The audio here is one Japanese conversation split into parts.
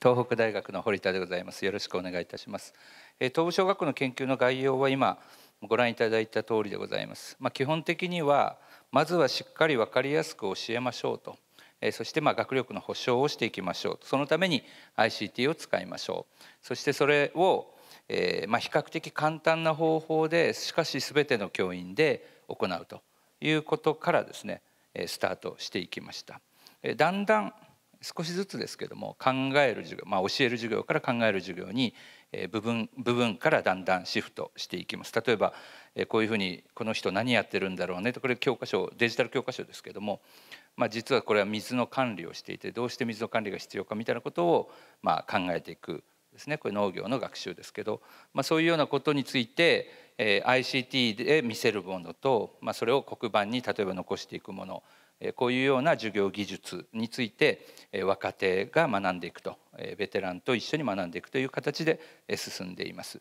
東北大学の堀田でございますよろしくお願いいたします、え東部小学校の研究の概要は今ご覧いただいた通りでございます、まあ、基本的にはまずはしっかり分かりやすく教えましょうと、えそしてまあ学力の保障をしていきましょうそのために ICT を使いましょうそしてそれを、えまあ比較的簡単な方法でしかし全ての教員で行うということからですねスタートしていきましただんだん少しずつですけども考える授業、まあ、教える授業から考える授業に部分部分からだんだんシフトしていきます例えばこういうふうにこの人何やってるんだろうねとこれ教科書デジタル教科書ですけども、まあ、実はこれは水の管理をしていてどうして水の管理が必要かみたいなことをまあ考えていくですねこれ農業の学習ですけど、まあ、そういうようなことについて、えー、ICT で見せるものと、まあ、それを黒板に例えば残していくもの、えー、こういうような授業技術について、えー、若手が学んでいくと、えー、ベテランと一緒に学んでいくという形で、え進んでいます。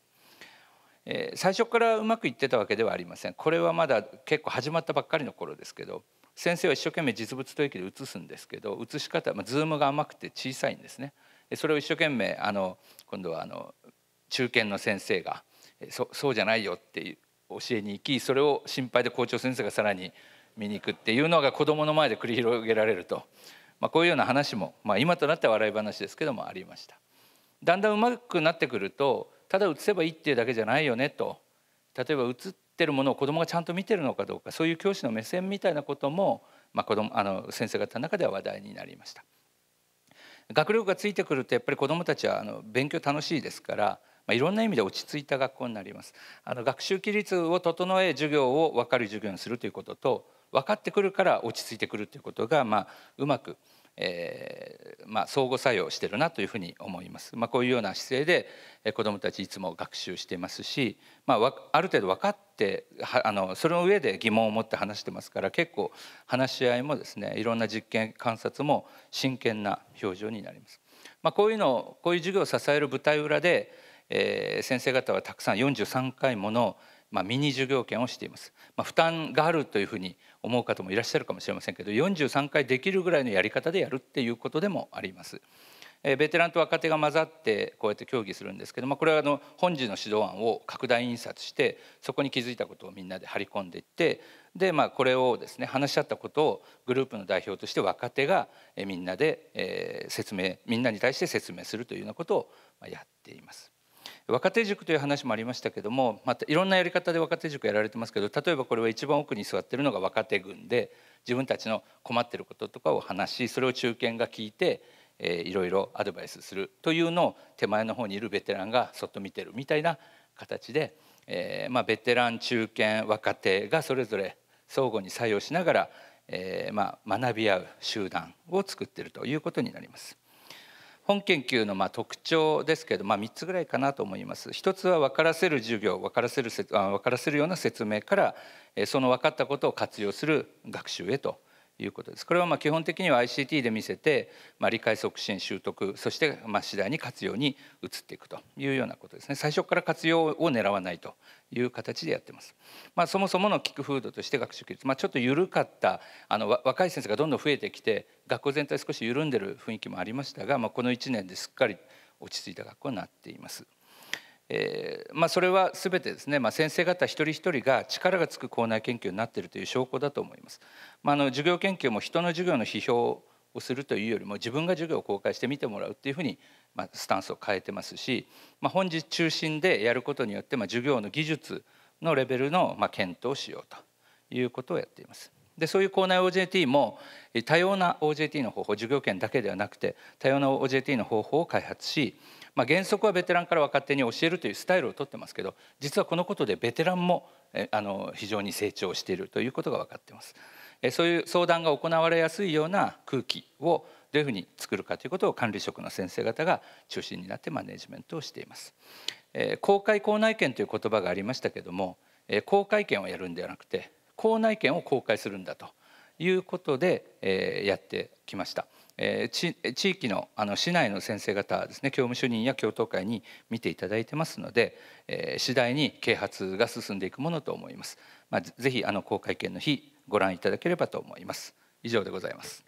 え最初からうまくいってたわけではありませんこれはまだ結構始まったばっかりの頃ですけど先生は一生懸命実物吐息で写すんですけど写し方、まあ、ズームが甘くて小さいんですね。それを一生懸命あの今度はあの中堅の先生がそそうじゃないよっていう教えに行きそれを心配で校長先生がさらに見に行くっていうのが子どもの前で繰り広げられると、まあ、こういうような話も、まあ、今となっては笑い話ですけどもありました。だんだんうまくなってくるとただ写せばいいっていうだけじゃないよねと例えば写ってるものを子どもがちゃんと見てるのかどうかそういう教師の目線みたいなことも、まあ、子供あの先生方の中では話題になりました。学力がついてくるとやっぱり子どもたちはあの勉強楽しいですから、まあ、いろんな意味で落ち着いた学校になります。あの学習規律を整え授業を分かる授業にするということと分かってくるから落ち着いてくるということが、まあ、うまくえー、まあ、相互作用してるなというふうに思います。まあ、こういうような姿勢で、子どもたちいつも学習していますし、まあ、ある程度分かってあのその上で疑問を持って話してますから結構話し合いもですねいろんな実験観察も真剣な表情になります。まあ、こういうのこういう授業を支える舞台裏で、えー、先生方はたくさん43回ものまあ、ミニ授業権をしています、まあ、負担があるというふうに思う方もいらっしゃるかもしれませんけど43回できるぐらいのやり方でやるっていうことでもあります。えベテランと若手が混ざってこうやって協議するんですけど、まあ、これはあの本日の指導案を拡大印刷してそこに気づいたことをみんなで張り込んでいってで、まあ、これをですね話し合ったことをグループの代表として若手がみんなで、え説明みんなに対して説明するというようなことをやっています。若手塾という話もありましたけどもまたいろんなやり方で若手塾やられてますけど例えばこれは一番奥に座ってるのが若手軍で自分たちの困ってることとかを話しそれを中堅が聞いて、えー、いろいろアドバイスするというのを手前の方にいるベテランがそっと見てるみたいな形で、えーまあ、ベテラン中堅若手がそれぞれ相互に作用しながら、えーまあ、学び合う集団を作ってるということになります。本研究のまあ特徴ですけど、まあ、3つぐらいかなと思います。一つは分からせる授業分からせる分からせるような説明からその分かったことを活用する学習へということですこれはま基本的には ICT で見せて、まあ、理解促進習得そしてま次第に活用に移っていくというようなことですね最初から活用を狙わないという形でやってます、まあ、そもそものキックフードとして学習規律、まあ、ちょっと緩かったあの若い先生がどんどん増えてきて学校全体少し緩んでる雰囲気もありましたが、まこの1年ですっかり落ち着いた学校になっていますえーまあ、それは全てですね、まあ、先生方一人一人が力がつく校内研究になっているという証拠だと思います。まあ、あの授業研究も人の授業の批評をするというよりも自分が授業を公開して見てもらうっていうふうに、まあ、スタンスを変えてますし、まあ、本日中心でやることによって、まあ、授業の技術のレベルの、まあ、検討をしようということをやっています。でそういう校内 OJT も多様な OJT の方法授業権だけではなくて多様な OJT の方法を開発し、まあ、原則はベテランから若手に教えるというスタイルをとってますけど実はこのことでベテランもあの非常に成長しているということが分かってます。そういう相談が行われやすいような空気をどういうふうに作るかということを管理職の先生方が中心になってマネジメントをしています。公開校内権という言葉がありましたけれども公開権をやるんではなくて校内券を公開するんだということで、えー、やってきました。えー、地域のあの市内の先生方ですね教務主任や教頭会に見ていただいてますので、えー、次第に啓発が進んでいくものと思います。まあ、ぜひあの公開見の日ご覧いただければと思います。以上でございます。